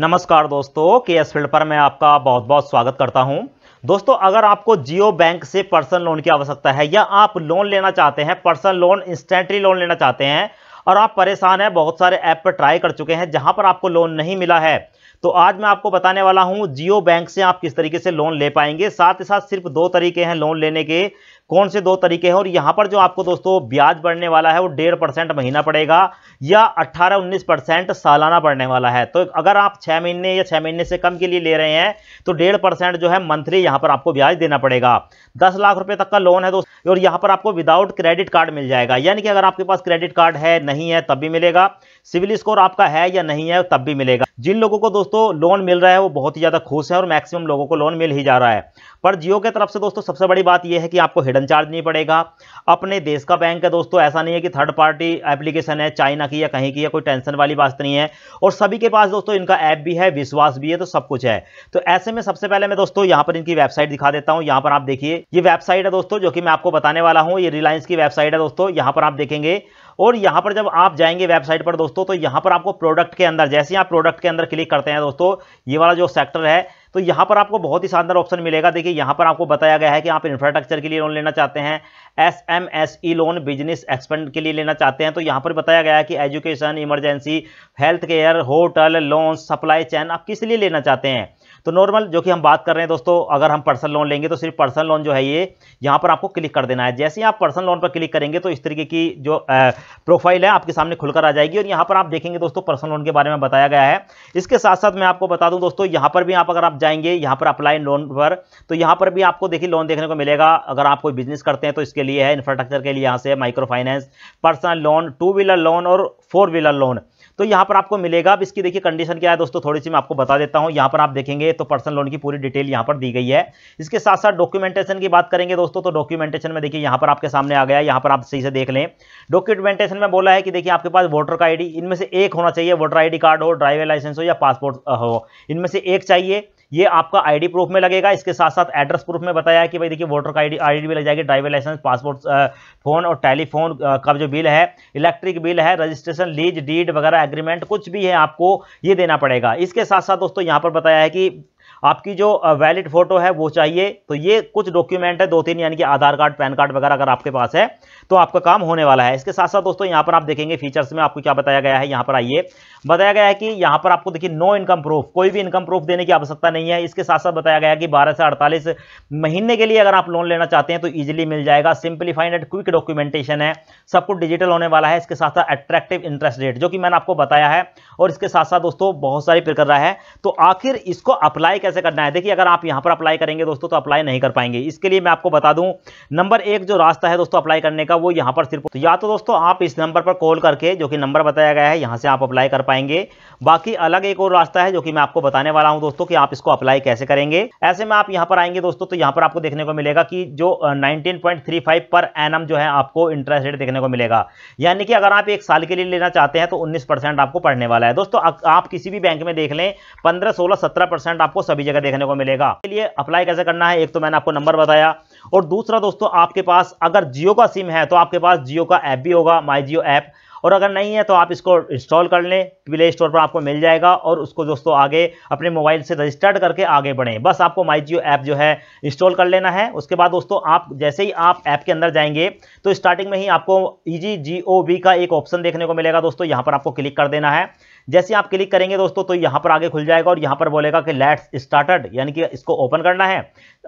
नमस्कार दोस्तों के एस फील्ड पर मैं आपका बहुत बहुत स्वागत करता हूं दोस्तों अगर आपको जियो बैंक से पर्सनल लोन की आवश्यकता है या आप लोन लेना चाहते हैं पर्सनल लोन इंस्टेंटली लोन लेना चाहते हैं और आप परेशान हैं बहुत सारे ऐप पर ट्राई कर चुके हैं जहां पर आपको लोन नहीं मिला है तो आज मैं आपको बताने वाला हूं जियो बैंक से आप किस तरीके से लोन ले पाएंगे साथ ही साथ सिर्फ दो तरीके हैं लोन लेने के कौन से दो तरीके हैं और यहां पर जो आपको दोस्तों ब्याज बढ़ने वाला है वो डेढ़ परसेंट महीना पड़ेगा या 18-19 परसेंट सालाना बढ़ने वाला है तो अगर आप छह महीने या छह महीने से कम के लिए ले रहे हैं तो डेढ़ परसेंट जो है मंथली यहां पर आपको ब्याज देना पड़ेगा दस लाख रुपए तक का लोन है दोस्तों और यहां पर आपको विदाउट क्रेडिट कार्ड मिल जाएगा यानी कि अगर आपके पास क्रेडिट कार्ड है नहीं है तब भी मिलेगा सिविल स्कोर आपका है या नहीं है तब भी मिलेगा जिन लोगों को दोस्तों लोन मिल रहा है वो बहुत ही ज़्यादा खुश है और मैक्सिमम लोगों को लोन मिल ही जा रहा है पर जियो के तरफ से दोस्तों सबसे बड़ी बात यह है कि आपको हिडन हिडन चार्ज नहीं पड़ेगा अपने देश का बैंक है दोस्तों ऐसा नहीं है कि थर्ड पार्टी एप्लीकेशन है चाइना की या कहीं की या कोई टेंशन वाली बात नहीं है और सभी के पास दोस्तों इनका ऐप भी है विश्वास भी है तो सब कुछ है तो ऐसे में सबसे पहले मैं दोस्तों यहां पर इनकी वेबसाइट दिखा देता हूं यहां पर आप देखिए ये वेबसाइट है दोस्तों जो कि मैं आपको बताने वाला हूं ये रिलायंस की वेबसाइट है दोस्तों यहां पर आप देखेंगे और यहाँ पर जब आप जाएंगे वेबसाइट पर दोस्तों तो यहाँ पर आपको प्रोडक्ट के अंदर जैसे आप प्रोडक्ट के अंदर क्लिक करते हैं दोस्तों ये वाला जो सेक्टर है तो यहाँ पर आपको बहुत ही शानदार ऑप्शन मिलेगा देखिए यहाँ पर आपको बताया गया है कि आप इंफ्रास्ट्रक्चर के लिए लोन लेना चाहते हैं S M S E loan business expand के लिए लेना चाहते हैं तो यहाँ पर बताया गया है कि education emergency health care hotel loan supply chain आप किस लिए लेना चाहते हैं तो नॉर्मल जो कि हम बात कर रहे हैं दोस्तों अगर हम पर्सनल लोन लेंगे तो सिर्फ पर्सनल लोन जो है ये यहाँ पर आपको क्लिक कर देना है जैसे ही आप पर्सनल लोन पर क्लिक करेंगे तो इस तरीके की जो प्रोफाइल है आपके सामने खुलकर आ जाएगी और यहाँ पर आप देखेंगे दोस्तों पर्सनल लोन के बारे में बताया गया है इसके साथ साथ मैं आपको बता दूँ दोस्तों यहाँ पर भी आप अगर आप जाएंगे यहाँ पर अप्लाई लोन पर तो यहाँ पर भी आपको देखिए लोन देखने को मिलेगा अगर आप कोई बिजनेस करते हैं तो इसके लिए है इंफ्रास्ट्रक्चर के लिए यहाँ से micro finance personal loan two wheeler loan और फोर व्हीलर लोन तो यहाँ पर आपको मिलेगा अब इसकी देखिए कंडीशन क्या है दोस्तों थोड़ी सी मैं आपको बता देता हूँ यहाँ पर आप देखेंगे तो पर्सनल लोन की पूरी डिटेल यहाँ पर दी गई है इसके साथ साथ डॉक्यूमेंटेशन की बात करेंगे दोस्तों तो डॉक्यूमेंटेशन में देखिए यहाँ पर आपके सामने आ गया यहाँ पर आप सही से देख लें डॉक्यूमेंटेशन में बोला है कि देखिए आपके पास वोटर का आई इनमें से एक होना चाहिए वोटर आई कार्ड हो ड्राइविंग लाइसेंस हो या पासपोर्ट हो इनमें से एक चाहिए ये आपका आईडी प्रूफ में लगेगा इसके साथ साथ एड्रेस प्रूफ में बताया है कि भाई देखिए वोटर का आईडी आईडी भी लग जाएगी ड्राइविंग लाइसेंस पासपोर्ट फोन और टेलीफोन का जो बिल है इलेक्ट्रिक बिल है रजिस्ट्रेशन लीज डीड वगैरह एग्रीमेंट कुछ भी है आपको ये देना पड़ेगा इसके साथ साथ दोस्तों यहाँ पर बताया है कि आपकी जो वैलिड फोटो है वो चाहिए तो ये कुछ डॉक्यूमेंट है दो तीन यानी कि आधार कार्ड पैन कार्ड वगैरह अगर आपके पास है तो आपका काम होने वाला है इसके साथ साथ दोस्तों यहाँ पर आप देखेंगे फीचर्स में आपको क्या बताया गया है यहाँ पर आइए बताया गया है कि यहाँ पर आपको देखिए नो इनकम प्रूफ कोई भी इनकम प्रूफ देने की आवश्यकता नहीं है इसके साथ साथ बताया गया है कि बारह से अड़तालीस महीने के लिए अगर आप लोन लेना चाहते हैं तो ईजिली मिल जाएगा सिंप्लीफाइड एंड क्विक डॉक्यूमेंटेशन है सब कुछ डिजिटल होने वाला है इसके साथ साथ अट्रैक्टिव इंटरेस्ट रेट जो कि मैंने आपको बताया है और इसके साथ साथ दोस्तों बहुत सारी प्रक्रिया है तो आखिर इसको अप्लाई कैसे करना है देखिए अगर आप यहाँ पर अप्लाई करेंगे दोस्तों तो अप्लाई नहीं कर पाएंगे इसके लिए मैं आपको बता दूँ नंबर एक जो रास्ता है दोस्तों अप्लाई करने का वो यहाँ पर सिर्फ तो या तो दोस्तों आप इस नंबर पर कॉल करके जो कि नंबर बताया गया है यहाँ से आप अप्लाई कर पाएंगे बाकी अलग एक और रास्ता है जो कि मैं आपको बताने वाला हूँ दोस्तों कि आप इसको अप्लाई कैसे करेंगे ऐसे में आप यहाँ पर आएंगे दोस्तों तो यहाँ पर आपको देखने को मिलेगा कि जो 19.35 पर एनम जो है आपको इंटरेस्ट रेट देखने को मिलेगा यानी कि अगर आप एक साल के लिए लेना चाहते हैं तो 19 परसेंट आपको पढ़ने वाला है दोस्तों आप किसी भी बैंक में देख लें 15, 16, 17 परसेंट आपको सब सभी जगह देखने को मिलेगा के लिए अप्लाई कैसे करना है एक तो मैंने आपको नंबर बताया और दूसरा दोस्तों आपके पास अगर जियो का सिम है तो आपके पास जियो का ऐप भी होगा माई जियो ऐप और अगर नहीं है तो आप इसको इंस्टॉल कर लें प्ले स्टोर पर आपको मिल जाएगा और उसको दोस्तों आगे अपने मोबाइल से रजिस्टर्ड करके आगे बढ़ें बस आपको माई जियो ऐप जो है इंस्टॉल कर लेना है उसके बाद दोस्तों आप जैसे ही आप ऐप के अंदर जाएंगे तो स्टार्टिंग में ही आपको ई जी का एक ऑप्शन देखने को मिलेगा दोस्तों यहाँ पर आपको क्लिक कर देना है जैसे आप क्लिक करेंगे दोस्तों तो यहाँ पर आगे खुल जाएगा और यहाँ पर बोलेगा कि लेट्स स्टार्टेड यानी कि इसको ओपन करना है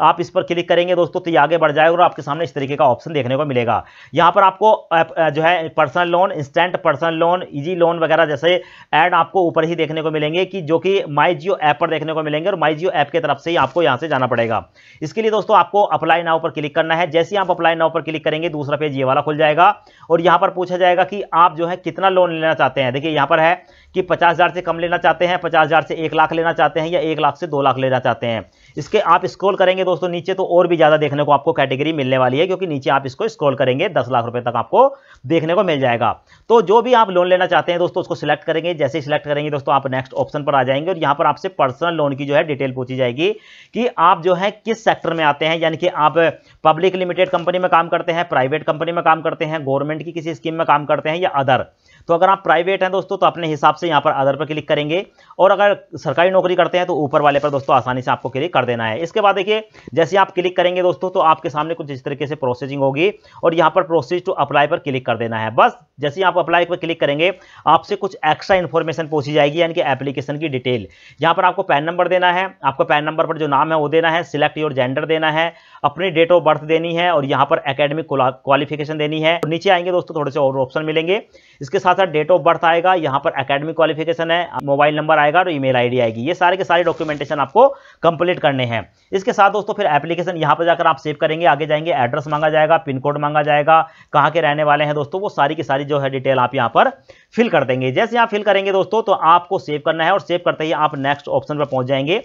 आप इस पर क्लिक करेंगे दोस्तों तो ये आगे बढ़ जाएगा और आपके सामने इस तरीके का ऑप्शन देखने को मिलेगा यहाँ पर आपको जो है personal loan instant personal loan easy loan वगैरह जैसे ऐड आपको ऊपर ही देखने को मिलेंगे कि जो कि माई जियो ऐप पर देखने को मिलेंगे और माई जियो ऐप की तरफ से ही आपको यहाँ से जाना पड़ेगा इसके लिए दोस्तों आपको अप्लाई नाव पर क्लिक करना है जैसे आप अप्लाई नाव पर क्लिक करेंगे दूसरा पेज ये वाला खुल जाएगा और यहाँ पर पूछा जाएगा कि आप जो है कितना लोन लेना चाहते हैं देखिए यहाँ पर है कि पचास हज़ार से कम लेना चाहते हैं पचास हज़ार से एक लाख लेना चाहते हैं या एक लाख से दो लाख लेना चाहते हैं इसके आप स्क्रॉल करेंगे दोस्तों नीचे तो और भी ज़्यादा देखने को आपको कैटेगरी मिलने वाली है क्योंकि नीचे आप इसको स्क्रॉल करेंगे दस लाख रुपये तक आपको देखने को मिल जाएगा तो जो भी आप लोन लेना चाहते हैं दोस्तों उसको सिलेक्ट करेंगे जैसे ही सिलेक्ट करेंगे दोस्तों आप नेक्स्ट ऑप्शन पर आ जाएंगे और यहाँ पर आपसे पर्सनल लोन की जो है डिटेल पूछी जाएगी कि आप जो है किस सेक्टर में आते हैं यानी कि आप पब्लिक लिमिटेड कंपनी में काम करते हैं प्राइवेट कंपनी में काम करते हैं गवर्नमेंट की किसी स्कीम में काम करते हैं या अदर तो अगर आप प्राइवेट हैं दोस्तों तो अपने हिसाब से यहाँ पर अदर पर क्लिक करेंगे और अगर सरकारी नौकरी करते हैं तो ऊपर वाले पर दोस्तों आसानी से आपको क्लिक कर देना है इसके बाद देखिए जैसे आप क्लिक करेंगे दोस्तों तो आपके सामने कुछ इस तरीके से प्रोसेसिंग होगी और यहाँ पर प्रोसेस टू अप्लाई पर क्लिक कर देना है बस जैसे आप अप्लाई पर क्लिक करेंगे आपसे कुछ एक्स्ट्रा इन्फॉर्मेशन पूछी जाएगी यानी कि एप्लीकेशन की डिटेल यहाँ पर आपको पैन नंबर देना है आपको पैन नंबर पर जो नाम है वो देना है सिलेक्ट योर जेंडर देना है अपनी डेट ऑफ बर्थ देनी है और यहाँ पर एकेडमिक क्वालिफिकेशन देनी है नीचे आएंगे दोस्तों थोड़े से और ऑप्शन मिलेंगे इसके साथ साथ डेट ऑफ बर्थ आएगा यहाँ पर अकेडमिक क्वालिफिकेशन है मोबाइल नंबर आएगा और ईमेल आईडी आएगी ये सारे के सारे डॉक्यूमेंटेशन आपको कंप्लीट करने हैं इसके साथ दोस्तों फिर एप्लीकेशन यहाँ पर जाकर आप सेव करेंगे आगे जाएंगे एड्रेस मांगा जाएगा पिन कोड मांगा जाएगा कहाँ के रहने वाले हैं दोस्तों वो सारी की सारी जो है डिटेल आप यहाँ पर फिल कर देंगे जैसे यहां फिल करेंगे दोस्तों तो आपको सेव करना है और सेव करते ही आप नेक्स्ट ऑप्शन पर पहुँच जाएंगे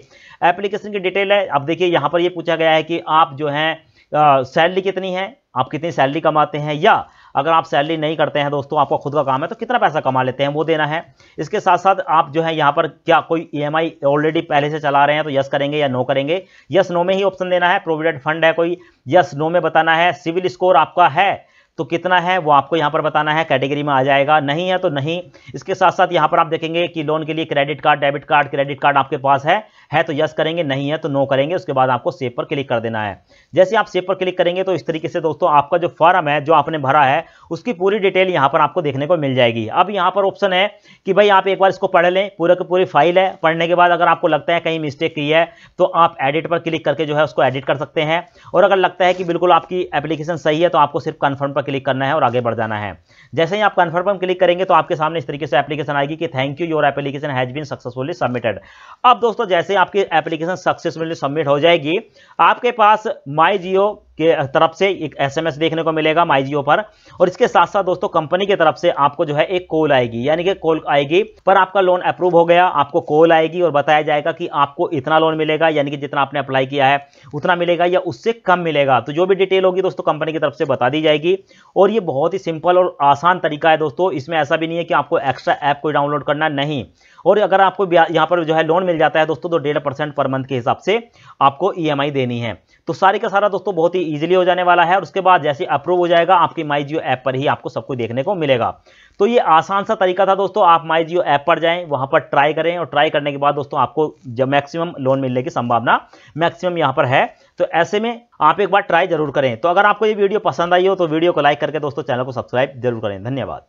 एप्लीकेशन की डिटेल है अब देखिए यहाँ पर ये पूछा गया है कि आप जो है सैलरी कितनी है आप कितनी सैलरी कमाते हैं या अगर आप सैलरी नहीं करते हैं दोस्तों आपका खुद का काम है तो कितना पैसा कमा लेते हैं वो देना है इसके साथ साथ आप जो है यहाँ पर क्या कोई ई e ऑलरेडी पहले से चला रहे हैं तो यस करेंगे या नो करेंगे यस नो में ही ऑप्शन देना है प्रोविडेंट फंड है कोई यस नो में बताना है सिविल स्कोर आपका है तो कितना है वो आपको यहाँ पर बताना है कैटेगरी में आ जाएगा नहीं है तो नहीं इसके साथ साथ यहाँ पर आप देखेंगे कि लोन के लिए credit card debit card credit card आपके पास है है तो यस करेंगे नहीं है तो नो करेंगे उसके बाद आपको सेव पर क्लिक कर देना है जैसे आप सेव पर क्लिक करेंगे तो इस तरीके से दोस्तों आपका जो फॉर्म है जो आपने भरा है उसकी पूरी डिटेल यहाँ पर आपको देखने को मिल जाएगी अब यहाँ पर ऑप्शन है कि भाई आप एक बार इसको पढ़ लें पूरा की पूरी फाइल है पढ़ने के बाद अगर आपको लगता है कहीं मिस्टेक की है तो आप एडिट पर क्लिक करके जो है उसको एडिट कर सकते हैं और अगर लगता है कि बिल्कुल आपकी एप्लीकेशन सही है तो आपको सिर्फ कन्फर्म पर क्लिक करना है और आगे बढ़ जाना है जैसे ही आप कन्फर्म पर क्लिक करेंगे तो आपके सामने इस तरीके से एप्लीकेशन आएगी कि thank you your application has been successfully submitted अब दोस्तों जैसे आपकी एप्लीकेशन सक्सेसफुली सबमिट हो जाएगी आपके पास माई जियो के तरफ से एक एसएमएस देखने को मिलेगा माइजियो पर और इसके साथ साथ दोस्तों कंपनी की तरफ से आपको जो है एक कॉल आएगी यानी कि कॉल आएगी पर आपका लोन अप्रूव हो गया आपको कॉल आएगी और बताया जाएगा कि आपको इतना लोन मिलेगा यानी कि जितना आपने अप्लाई किया है उतना मिलेगा या उससे कम मिलेगा तो जो भी डिटेल होगी दोस्तों कंपनी की तरफ से बता दी जाएगी और ये बहुत ही सिंपल और आसान तरीका है दोस्तों इसमें ऐसा भी नहीं है कि आपको एक्स्ट्रा ऐप कोई डाउनलोड करना नहीं और अगर आपको यहाँ पर जो है लोन मिल जाता है दोस्तों तो डेढ़ परसेंट पर मंथ के हिसाब से आपको ई e देनी है तो सारे का सारा दोस्तों बहुत ही ईजिली हो जाने वाला है और उसके बाद जैसे अप्रूव हो जाएगा आपके माई जियो ऐप पर ही आपको सब कुछ देखने को मिलेगा तो ये आसान सा तरीका था दोस्तों आप माई जियो ऐप पर जाएं वहां पर ट्राई करें और ट्राई करने के बाद दोस्तों आपको जब मैक्सिमम लोन मिलने की संभावना मैक्सिमम यहाँ पर है तो ऐसे में आप एक बार ट्राई जरूर करें तो अगर आपको ये वीडियो पसंद आई हो तो वीडियो को लाइक करके दोस्तों चैनल को सब्सक्राइब जरूर करें धन्यवाद